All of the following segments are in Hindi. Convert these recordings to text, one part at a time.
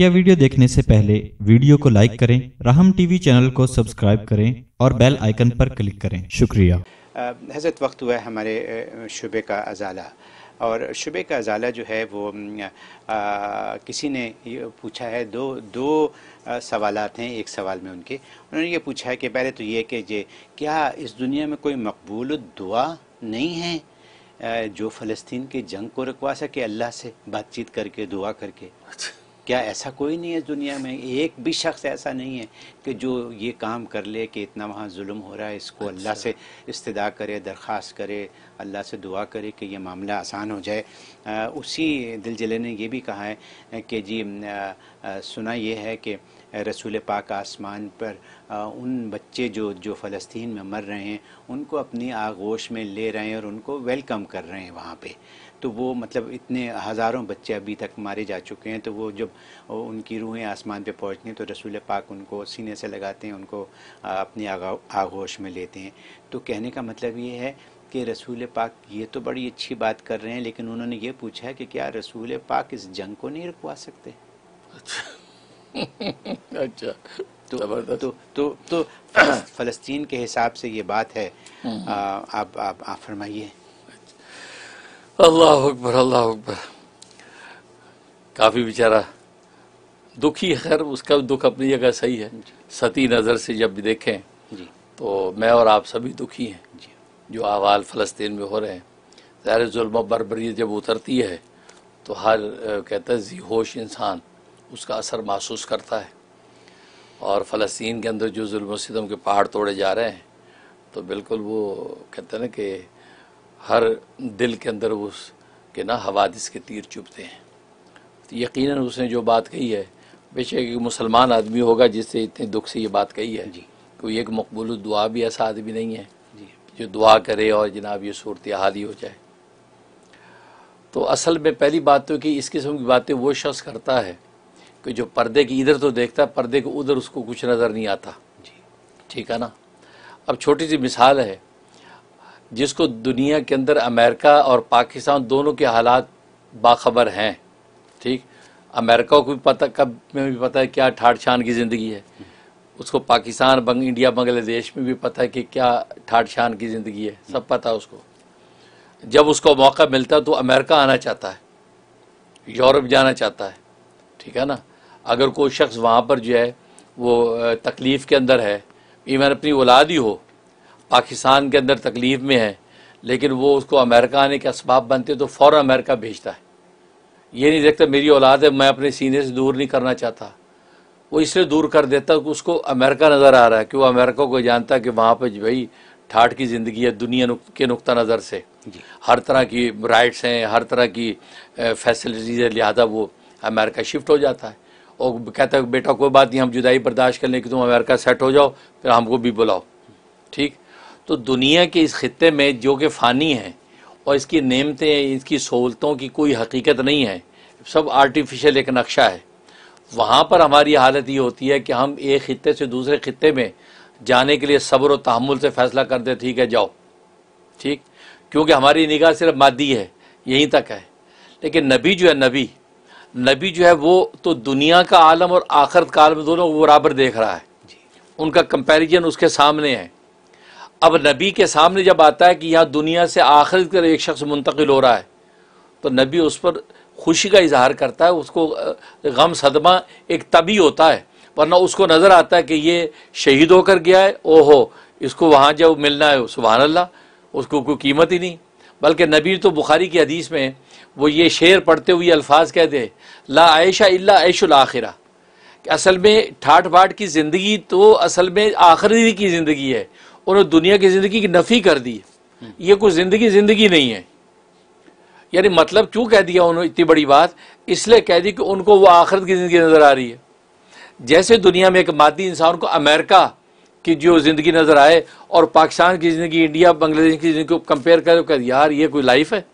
मुख्य वीडियो देखने से पहले वीडियो को लाइक करें राहम टीवी चैनल को सब्सक्राइब करें और बेल आइकन पर क्लिक करें शुक्रिया हजरत वक्त हुआ है हमारे शुबे का अजाला और शुबे का अजाला जो है वो आ, किसी ने पूछा है दो दो सवाल हैं एक सवाल में उनके उन्होंने ये पूछा है कि पहले तो ये कि ये क्या इस दुनिया में कोई मकबूल दुआ नहीं है जो फ़लस्तीन की जंग को रखवा सके अल्लाह से बातचीत करके दुआ करके अच्छा क्या ऐसा कोई नहीं है दुनिया में एक भी शख्स ऐसा नहीं है कि जो ये काम कर ले कि इतना वहाँ जुल्म हो रहा है इसको अच्छा। अल्लाह से इस्तदा करे दरख्वास्त करे अल्लाह से दुआ करे कि यह मामला आसान हो जाए आ, उसी जिले ने यह भी कहा है कि जी आ, आ, सुना यह है कि रसूल पाक आसमान पर आ, उन बच्चे जो जो फ़लस्तीन में मर रहे हैं उनको अपनी आगोश में ले रहे हैं और उनको वेलकम कर रहे हैं वहाँ पर तो वो मतलब इतने हज़ारों बच्चे अभी तक मारे जा चुके हैं तो वो जब उनकी रूहें आसमान पे पहुँचती हैं तो रसूल पाक उनको सीने से लगाते हैं उनको अपने आगोश में लेते हैं तो कहने का मतलब ये है कि रसूल पाक ये तो बड़ी अच्छी बात कर रहे हैं लेकिन उन्होंने ये पूछा है कि क्या रसूल पाक इस जंग को नहीं रुकवा सकते अच्छा, अच्छा। तो तो तो तो फलस्तीन के हिसाब से ये बात है हम्म। आप आप आप फरमाइए अल्लाह अकबर अल्लाह अकबर काफ़ी बेचारा दुखी खैर उसका दुख अपनी जगह सही है सती नज़र से जब भी देखें तो मैं और आप सभी दुखी हैं जो आवाज़ फ़लस्तीन में हो रहे हैं ज़ाहिर जुल्म बरबरी जब उतरती है तो हर कहता है जी होश इंसान उसका असर महसूस करता है और फ़लस्तीन के अंदर जो जुल्म के पहाड़ तोड़े जा रहे हैं तो बिल्कुल वो कहते हैं ना कि हर दिल के अंदर उस के ना हवादिस के तीर चुभते हैं तो यकीनन उसने जो बात कही है बेशक एक मुसलमान आदमी होगा जिससे इतने दुख से ये बात कही है जी कोई एक मकबूल दुआ भी ऐसा आदमी नहीं है जी जो दुआ करे और जनाब ये सूरत हाल ही हो जाए तो असल में पहली बात तो कि इस किस्म की बातें वो शख्स करता है कि जो पर्दे की इधर तो देखता है पर्दे के उधर उसको कुछ नज़र नहीं आता जी ठीक है ना अब छोटी सी मिसाल है जिसको दुनिया के अंदर अमेरिका और पाकिस्तान दोनों के हालात बाखबर हैं ठीक अमेरिका को भी पता कब में भी पता है क्या ठाट छान की ज़िंदगी है उसको पाकिस्तान बंग, इंडिया बांग्लादेश में भी पता है कि क्या ठाट छान की ज़िंदगी है सब पता है उसको जब उसको मौका मिलता है तो अमेरिका आना चाहता है यूरोप जाना चाहता है ठीक है ना अगर कोई शख्स वहाँ पर जो है वो तकलीफ़ के अंदर है इवन अपनी औलाद ही हो पाकिस्तान के अंदर तकलीफ़ में है लेकिन वो उसको अमेरिका आने के इसबाब बनते तो फ़ौर अमेरिका भेजता है ये नहीं देखता मेरी औलाद है मैं अपने सीने से दूर नहीं करना चाहता वो इसलिए दूर कर देता कि उसको अमेरिका नज़र आ रहा है कि वो अमेरिका को जानता है कि वहाँ पर भाई ठाठ की ज़िंदगी है दुनिया नुक, के नुक़ नज़र से हर तरह की राइट्स हैं हर तरह की फैसिलिटीज़ है लिहाजा वो अमेरिका शिफ्ट हो जाता है और कहता है बेटा कोई बात नहीं हम जुदाई बर्दाश्त कर लें कि तुम अमेरिका सेट हो जाओ फिर हमको भी बुलाओ ठीक तो दुनिया के इस खत्े में जो कि फ़ानी है और इसकी नेमतें इसकी सहूलतों की कोई हकीकत नहीं है सब आर्टिफिशियल एक नक्शा है वहाँ पर हमारी हालत ये होती है कि हम एक खत्े से दूसरे खत्े में जाने के लिए सब्र और तहमुल से फ़ैसला करते ठीक है जाओ ठीक क्योंकि हमारी निगाह सिर्फ मादी है यहीं तक है लेकिन नबी जो है नबी नबी जो है वो तो दुनिया का आलम और आखरत का आलम दोनों बराबर देख रहा है उनका कंपैरिजन उसके सामने है अब नबी के सामने जब आता है कि यहाँ दुनिया से आखिर कर एक शख्स मुंतकिल हो रहा है तो नबी उस पर खुशी का इजहार करता है उसको गम सदमा एक तभी होता है वरना उसको नज़र आता है कि ये शहीद होकर गया है ओहो इसको वहाँ जब मिलना है सुबह अल्लाह उसको कोई कीमत ही नहीं बल्कि नबी तो बुखारी की हदीस में वो ये शेर पढ़ते हुए अल्फाज कह दे ला आयशा इल्ला ऐशुल आखिरा असल में ठाठ बाट की ज़िंदगी तो असल में आखिरी की ज़िंदगी है उन्होंने दुनिया की ज़िंदगी की नफ़ी कर दी ये कोई ज़िंदगी ज़िंदगी नहीं है यानी मतलब क्यों कह दिया उन्होंने इतनी बड़ी बात इसलिए कह दी कि उनको वो आखिरत की ज़िंदगी नज़र आ रही है जैसे दुनिया में एक मादी इंसान को अमेरिका की जो ज़िंदगी नज़र आए और पाकिस्तान की ज़िंदगी इंडिया बांग्लादेश की ज़िंदगी को कंपेयर करो कर यार ये कोई लाइफ है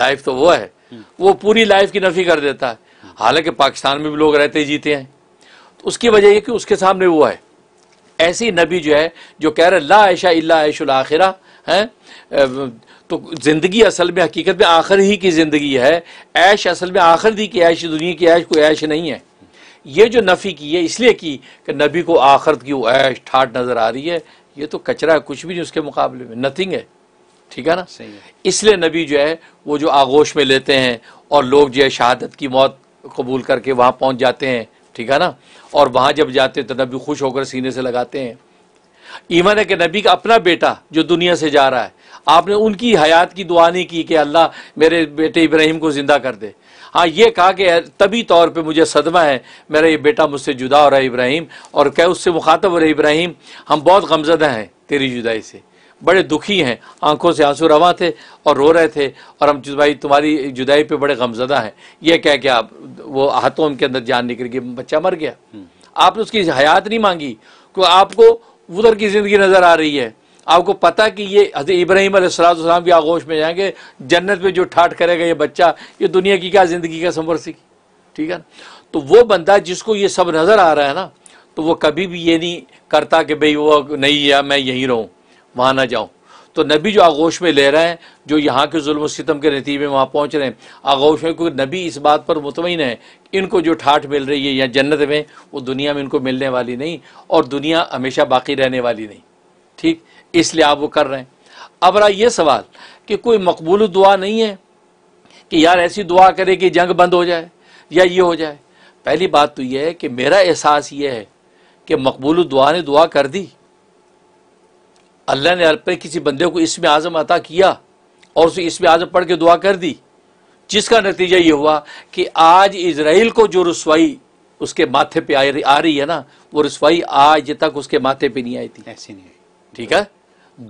लाइफ तो वो है वो पूरी लाइफ की नफ़ी कर देता है हालांकि पाकिस्तान में भी लोग रहते जीते हैं तो उसकी वजह यह कि उसके सामने वो है ऐसी नबी जो है जो कह रहे ला ऐशा इल्ला ऐशुल आखिरा हैं तो ज़िंदगी असल में हकीकत में आखिर ही की ज़िंदगी है ऐश असल में आखिर दी की ऐश दुनिया की ऐश कोई ऐश नहीं है ये जो नफ़ी की है इसलिए की कि नबी को आखिर की वो ऐश ठाट नज़र आ रही है ये तो कचरा है कुछ भी नहीं उसके मुकाबले में नथिंग है ठीक है ना इसलिए नबी जो है वो जो आगोश में लेते हैं और लोग जो है शहादत की मौत कबूल करके वहाँ पहुँच जाते हैं ठीक है ना और वहाँ जब जाते तो नबी खुश होकर सीने से लगाते हैं ईमान है कि नबी का अपना बेटा जो दुनिया से जा रहा है आपने उनकी हयात की दुआ नहीं की कि अल्लाह मेरे बेटे इब्राहिम को ज़िंदा कर दे हाँ ये कहा कि तभी तौर पे मुझे सदमा है मेरा ये बेटा मुझसे जुदा हो रहा है इब्राहिम और क्या उससे मुखातब हो रहा है इब्राहिम हम बहुत गमजदा हैं तेरी जुदाई से बड़े दुखी हैं आंखों से आंसू रवा थे और रो रहे थे और हम भाई तुम्हारी जुदाई पे बड़े गमजदा हैं ये कह के आप वो हाथों के अंदर जान निकल गई बच्चा मर गया आपने उसकी हयात नहीं मांगी क्योंकि आपको उधर की ज़िंदगी नज़र आ रही है आपको पता कि ये हजरत इब्राहिम सलाम की आगोश में जाएंगे जन्नत में जो ठाठ करेगा ये बच्चा ये दुनिया की क्या ज़िंदगी का संवर सीखी ठीक है तो वो बंदा जिसको ये सब नज़र आ रहा है ना तो वो कभी भी ये नहीं करता कि भाई वो नहीं है मैं यहीं रहूँ वहाँ ना जाऊँ तो नबी जो आगोश में ले रहे हैं जो यहाँ के जुल्म सितम के नतीजे में वहाँ पहुँच रहे हैं आगोश में क्योंकि नबी इस बात पर मुतमिन है इनको जो ठाठ मिल रही है या जन्नत में वो दुनिया में इनको मिलने वाली नहीं और दुनिया हमेशा बाकी रहने वाली नहीं ठीक इसलिए आप वो कर रहे हैं अब रहा ये सवाल कि कोई मकबूल दुआ नहीं है कि यार ऐसी दुआ करे कि जंग बंद हो जाए या ये हो जाए पहली बात तो यह है कि मेरा एहसास ये है कि मकबूल दुआ ने दुआ कर दी अल्लाह ने अपने किसी बंदे को इसमें आज़म अता किया और उसे इसमें आज़म पढ़ के दुआ कर दी जिसका नतीजा ये हुआ कि आज इसराइल को जो रसवाई उसके माथे पे आ रही आ रही है ना वो रसवाई आज तक उसके माथे पे नहीं आई थी ऐसी नहीं ठीक है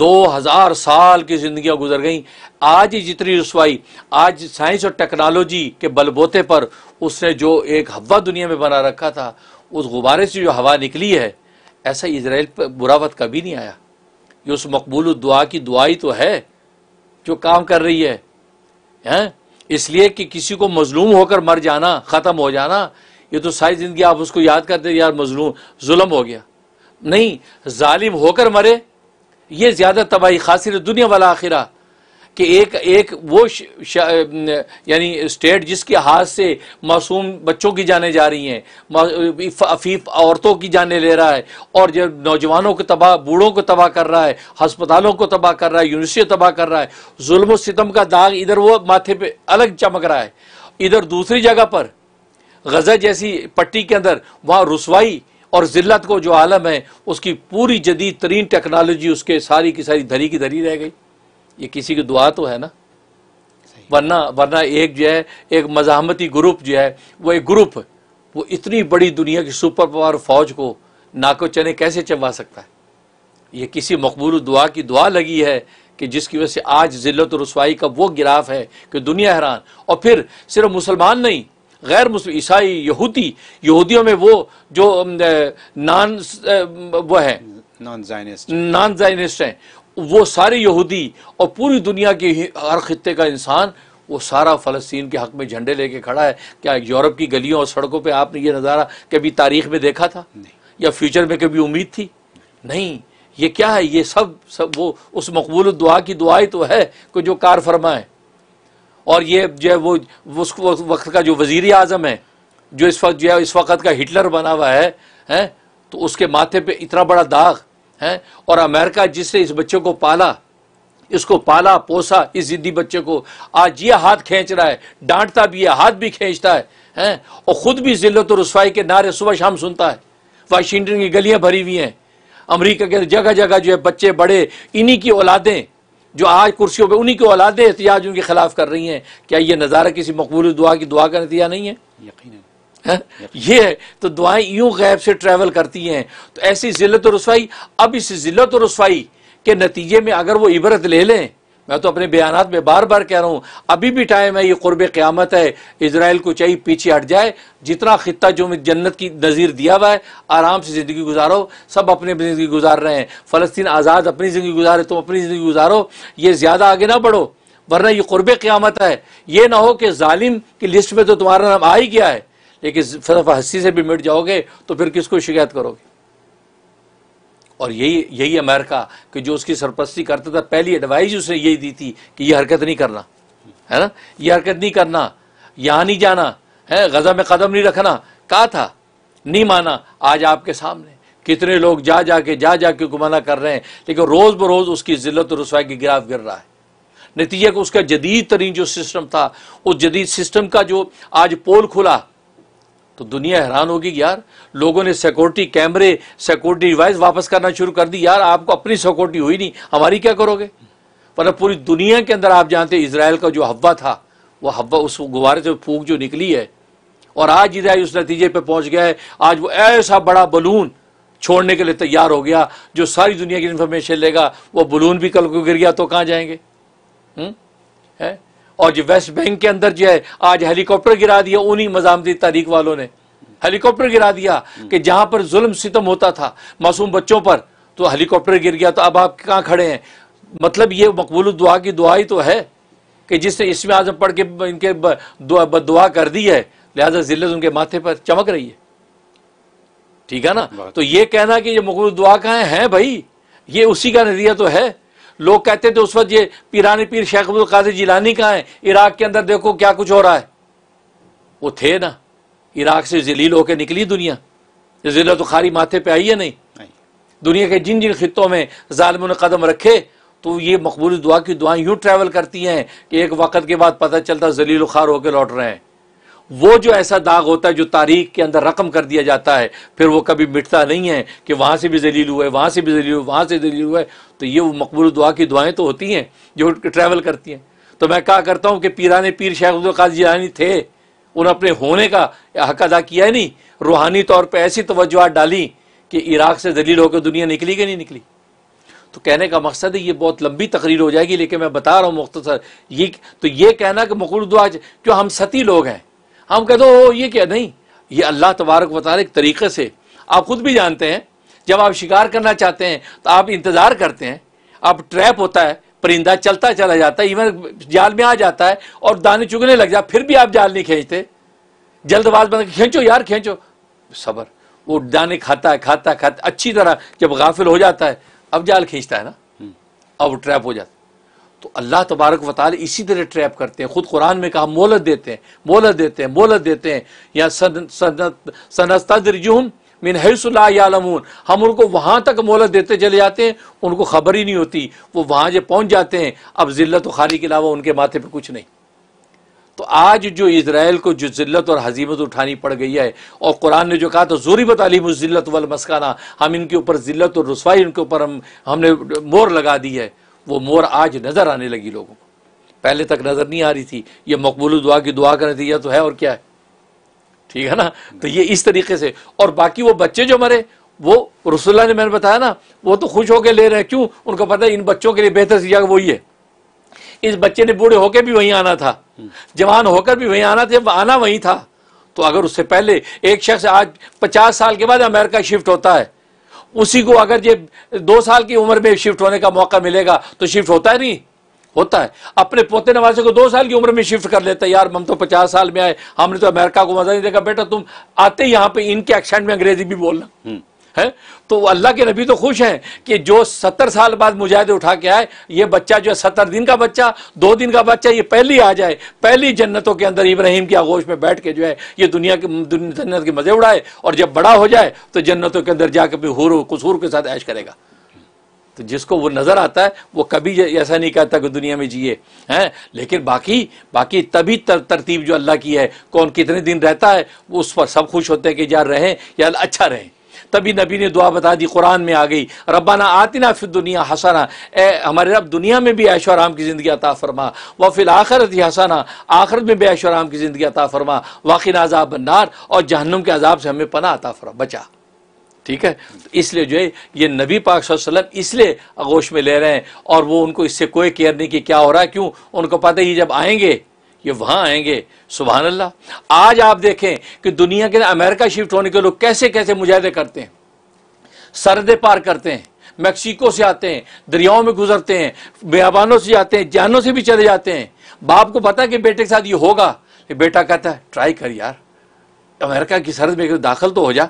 दो हज़ार साल की जिंदगियां गुजर गई आज जितनी रसवाई आज साइंस और टेक्नोलॉजी के बलबोते पर उसने जो एक हवा दुनिया में बना रखा था उस गुब्बारे से जो हवा निकली है ऐसा इसराइल पर बुरावत कभी नहीं आया ये उस मकबूल दुआ की दुआ ही तो है जो काम कर रही है हैं इसलिए कि किसी को मजलूम होकर मर जाना ख़त्म हो जाना ये तो सारी ज़िंदगी आप उसको याद करते यार मजलूम जुलम हो गया नहीं जालिम होकर मरे ये ज़्यादा तबाही खासिर दुनिया वाला आखिरा कि एक एक वो यानी स्टेट जिसके हाथ से मासूम बच्चों की जाने जा रही हैं अफीफ औरतों की जाने ले रहा है और जब नौजवानों को तबाह बूढ़ों को तबाह कर रहा है हस्पतालों को तबाह कर रहा है यूनिवर्सिटी तबाह कर रहा है जुल्म सितम का दाग इधर वो माथे पर अलग चमक रहा है इधर दूसरी जगह पर गजा जैसी पट्टी के अंदर वहाँ रसवाई और ज़िल्लत को जो आलम है उसकी पूरी जदीद तरीन टेक्नोलॉजी उसके सारी की सारी धरी की धरी रह गई ये किसी की दुआ तो है ना वरना वरना एक जो है एक मजामती ग्रुप जो है वो एक ग्रुप वो इतनी बड़ी दुनिया की सुपर पावर फौज को नाको चने कैसे चबा सकता है ये किसी मकबूल दुआ की दुआ लगी है कि जिसकी वजह से आज ज़िल्त रसवाई का वो गिराफ है कि दुनिया हैरान और फिर सिर्फ मुसलमान नहीं गैर मुस्लिम ईसाई यहूदी यहूदियों में वो जो नान वो जाइनिस्ट नॉन जाइनिस्ट हैं वो सारे यहूदी और पूरी दुनिया के हर खत्े का इंसान वो सारा फ़लस्तीन के हक़ में झंडे लेके खड़ा है क्या यूरोप की गलियों और सड़कों पे आपने ये नज़ारा कभी तारीख में देखा था या फ्यूचर में कभी उम्मीद थी नहीं ये क्या है ये सब सब वो उस मकबूल दुआ की दुआई तो है कि जो कार फरमाए और ये जो है वो उस वक्त का जो वजीर अजम है जो इस वक्त जो है इस वक्त का हिटलर बना हुआ है हैं तो उसके माथे पर इतना बड़ा दाग हैं और अमेरिका जिसने इस बच्चे को पाला इसको पाला पोसा इस जिद्दी बच्चे को आज ये हाथ खींच रहा है डांटता भी है हाथ भी खींचता है हैं और ख़ुद भी जिल्लत और रसवाई के नारे सुबह शाम सुनता है वाशिंगटन की गलियां भरी हुई हैं अमेरिका के जगह जगह जो है बच्चे बड़े इन्हीं की औलादें जो आज कुर्सियों पर उन्हीं की औलादें एहतियाज उनके खिलाफ कर रही हैं क्या ये नज़ारा किसी मकबूल दुआ की दुआ का नतीजा नहीं है यकीन ये है तो दुआएं यूं गैब से ट्रेवल करती हैं तो ऐसी जिलत रसवाई अब इस जिलत रसवाई के नतीजे में अगर वो इबरत ले लें मैं तो अपने बयान में बार बार कह रहा हूँ अभी भी टाइम है ये क़ुरब क़्यामत है इसराइल को चाहिए पीछे हट जाए जितना खत्ता जो जन्नत की नज़ीर दिया हुआ है आराम से ज़िंदगी गुजारो सब अपनी अपनी ज़िंदगी गुजार रहे हैं फ़लस्तीन आज़ाद अपनी ज़िंदगी गुजारे तुम अपनी ज़िंदगी गुजारो ये ज़्यादा आगे ना बढ़ो वरना ये क़ुरब क़्यामत है ये ना हो कि ालिम की लिस्ट में तो तुम्हारा नाम आ ही गया है एक इस हस्सी से भी मिट जाओगे तो फिर किसको शिकायत करोगे और यही यही अमेरिका कि जो उसकी सरपरस्ती करता था पहली एडवाइस उसने यही दी थी कि ये हरकत नहीं करना है ना ये हरकत नहीं करना यहाँ नहीं जाना है गज़ा में कदम नहीं रखना कहा था नहीं माना आज आपके सामने कितने लोग जा जा के जा जा के गुमाना कर रहे हैं लेकिन रोज़ बरोज़ उसकी जिल्लत और रसवाई की गिराफ गिर रहा है नतीजा को उसका जदीद तरीन जो सिस्टम था उस जदीद सिस्टम का जो आज पोल खुला तो दुनिया हैरान होगी यार लोगों ने सिक्योरिटी कैमरे सिक्योरिटी डिवाइस वापस करना शुरू कर दी यार आपको अपनी सिक्योरिटी हुई नहीं हमारी क्या करोगे पर पूरी दुनिया के अंदर आप जानते हैं इसराइल का जो हवा था वो हवा उस गुब्बारे से फूक जो निकली है और आज इसराइल उस नतीजे पर पहुंच गया है आज वो ऐसा बड़ा बलून छोड़ने के लिए तैयार हो गया जो सारी दुनिया की इंफॉर्मेशन लेगा वो बलून भी कल को गिर गया तो कहाँ जाएंगे हुँ? हम्म? है और जो वेस्ट बैंक के अंदर जो है आज हेलीकॉप्टर गिरा दिया उन्हीं मजामती तारीख वालों ने हेलीकॉप्टर गिरा दिया कि जहां पर जुल्म सितम होता था मासूम बच्चों पर तो हेलीकॉप्टर गिर गया तो अब आप कहाँ खड़े हैं मतलब ये मकबूल दुआ की दुआ ही तो है कि जिसने इसमें आजम पढ़ के इनके दुआ, दुआ कर दी है लिहाजा जिल्लत उनके माथे पर चमक रही है ठीक है ना तो ये कहना कि ये मकबूल दुआ कहाँ है भाई ये उसी का नजरिया तो है लोग कहते थे उस वक्त ये पीरानी पीर शेख अब्दुल कादिर जिलानी कहाँ है इराक के अंदर देखो क्या कुछ हो रहा है वो थे ना इराक से जलील होकर निकली दुनिया जिला तो खारी माथे पे आई है नहीं, नहीं। दुनिया के जिन जिन खितों में ालमों ने कदम रखे तो ये मकबूल दुआ की दुआएं यूँ ट्रैवल करती हैं कि एक वक्त के बाद पता चलता जलील खार होकर लौट रहे हैं वो जो ऐसा दाग होता है जो तारीख के अंदर रकम कर दिया जाता है फिर वो कभी मिटता नहीं है कि वहाँ से भी जलील हुए वहाँ से भी जलील हुए वहाँ से जलील हुआ है तो ये वो मकबूल दुआ की दुआएँ तो होती हैं जो ट्रैवल करती हैं तो मैं कहा करता हूँ कि पीरान पीर शेख अब्दुल्काजी थे उन अपने होने का हक अदा किया नहीं रूहानी तौर पर ऐसी तोज्जुआत डाली कि इराक से जलील होकर दुनिया निकली कि नहीं निकली तो कहने का मकसद है ये बहुत लंबी तकरीर हो जाएगी लेकिन मैं बता रहा हूँ मुख्तसर ये तो ये कहना कि मकबूल दुआ जो हम सती लोग हैं हम कहते हो ये क्या नहीं ये अल्लाह तबारक वाली एक तरीके से आप खुद भी जानते हैं जब आप शिकार करना चाहते हैं तो आप इंतज़ार करते हैं आप ट्रैप होता है परिंदा चलता चला जाता है इवन जाल में आ जाता है और दाने चुगने लग जाए फिर भी आप जाल नहीं खींचते जल्दबाज बन खींचो यार खींचो सबर वो दाने खाता है खाता है खाता अच्छी तरह जब गाफिल हो जाता है अब जाल खींचता है ना हम्म। अब ट्रैप हो जाता है तो अल्लाह तबारक वाल इसी तरह ट्रैप करते हैं ख़ुद कुरान में कहा मोलत देते हैं मोहलत देते हैं मोलत देते हैं या सनस्तरजूम मिन हैसलामून हम उनको वहाँ तक मोहलत देते चले जाते हैं उनको खबर ही नहीं होती वो वहाँ जब पहुँच जाते हैं अब ज़िल्त खाली के अलावा उनके माथे पर कुछ नहीं तो आज जो इसराइल को जो ज़िल्त और हजीमत उठानी पड़ गई है और कुरान ने जो कहा तो जोरी बतालीम ज़िल्त वल मस्काना हम इनके ऊपर ज़िल्त और रसवाई उनके ऊपर हम हमने मोर लगा दी है वो मोर आज नज़र आने लगी लोगों को पहले तक नज़र नहीं आ रही थी ये मकबूल दुआ की दुआ का नतीजा तो है और क्या है ठीक है ना तो ये इस तरीके से और बाकी वो बच्चे जो मरे वो रसुल्ला ने मैंने बताया ना वो तो खुश होकर ले रहे हैं क्यों उनको पता है इन बच्चों के लिए बेहतर सी जगह वही है इस बच्चे ने बूढ़े होकर भी वहीं आना था जवान होकर भी वहीं आना था जब आना वहीं था तो अगर उससे पहले एक शख्स आज पचास साल के बाद अमेरिका शिफ्ट होता है उसी को अगर ये दो साल की उम्र में शिफ्ट होने का मौका मिलेगा तो शिफ्ट होता है नहीं होता है अपने पोते नवासे को दो साल की उम्र में शिफ्ट कर लेता है यार हम तो पचास साल में आए हमने तो अमेरिका को मजा नहीं देखा बेटा तुम आते यहां पे इनके एक्सेंट में अंग्रेजी भी बोलना हम्म। है तो अल्लाह के नबी तो खुश हैं कि जो सत्तर साल बाद मुजाहिद उठा के आए ये बच्चा जो है सत्तर दिन का बच्चा दो दिन का बच्चा ये पहली आ जाए पहली जन्नतों के अंदर इब्राहिम की आगोश में बैठ के जो है ये दुनिया के जन्नत के मज़े उड़ाए और जब बड़ा हो जाए तो जन्नतों के अंदर जाके अपनी हुर कसूर के साथ ऐश करेगा तो जिसको वो नज़र आता है वो कभी ऐसा नहीं कहता कि दुनिया में जिए हैं लेकिन बाकी बाकी तभी तर, तरतीब जो अल्लाह की है कौन कितने दिन रहता है उस पर सब खुश होते हैं कि यार रहें या अच्छा रहें तभी नबी ने दुआ बता दी कुरान में आ गई आती आतिना फिर दुनिया हसाना ए हमारे रब दुनिया में भी ऐशो आराम की ज़िंदगी अता फरमा व फिल आखरत ही हसाना आखरत में भी ऐशो आराम की ज़िंदगी अता फरमा वाकिन आजाब बन्नार और जहनम के अजाब से हमें पना अता फरमा बचा ठीक है तो इसलिए जो है ये नबी पाक सल्लम इसलिए आगोश में ले रहे हैं और वो उनको इससे कोई केयर नहीं कि क्या हो रहा है क्यों उनको पता ही जब आएंगे ये वहां आएंगे सुबह अल्लाह आज आप देखें कि दुनिया के अमेरिका शिफ्ट होने के लोग कैसे कैसे मुजाहदे करते हैं सरदे पार करते हैं मैक्सिको से आते हैं दरियाओं में गुजरते हैं बेहबानों से जाते हैं जानों से भी चले जाते हैं बाप को पता कि बेटे के साथ ये होगा बेटा कहता है ट्राई कर यार अमेरिका की सरहद में दाखिल तो हो जा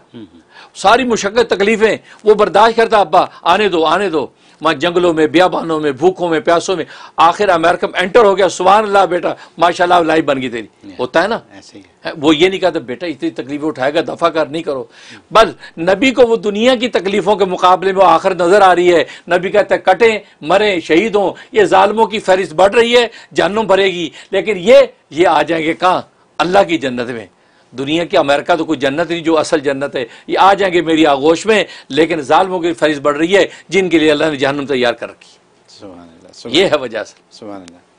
सारी मुशक्क़त तकलीफें वो बर्दाश्त करता अब्बा आने दो आने दो वहाँ जंगलों में ब्याबानों में भूखों में प्यासों में आखिर अमेरिका में एंटर हो गया सुबह ला बेटा माशाला लाइफ बन गई तेरी होता है ना ऐसे ही वो ये नहीं कहता बेटा इतनी तकलीफें उठाएगा दफा कर नहीं करो बस नबी को वो दुनिया की तकलीफों के मुकाबले में आखिर नजर आ रही है नबी कहते कटें मरें शहीद हों ये ालमों की फहरिस्त बढ़ रही है जानों भरेगी लेकिन ये ये आ जाएंगे कहाँ अल्लाह की जन्नत में दुनिया की अमेरिका तो कोई जन्नत नहीं जो असल जन्नत है ये आ जाएंगे मेरी आगोश में लेकिन जालमों की फरीज बढ़ रही है जिनके लिए अल्लाह ने जहनम तैयार कर रखी ये है वजह से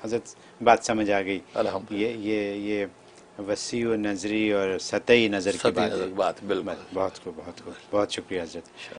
हजरत बात समझ आ गई ये ये ये वसी नजरी और सतही नज़र की बात, बिल्कुल बहुत को बहुत को बहुत शुक्रिया हजरत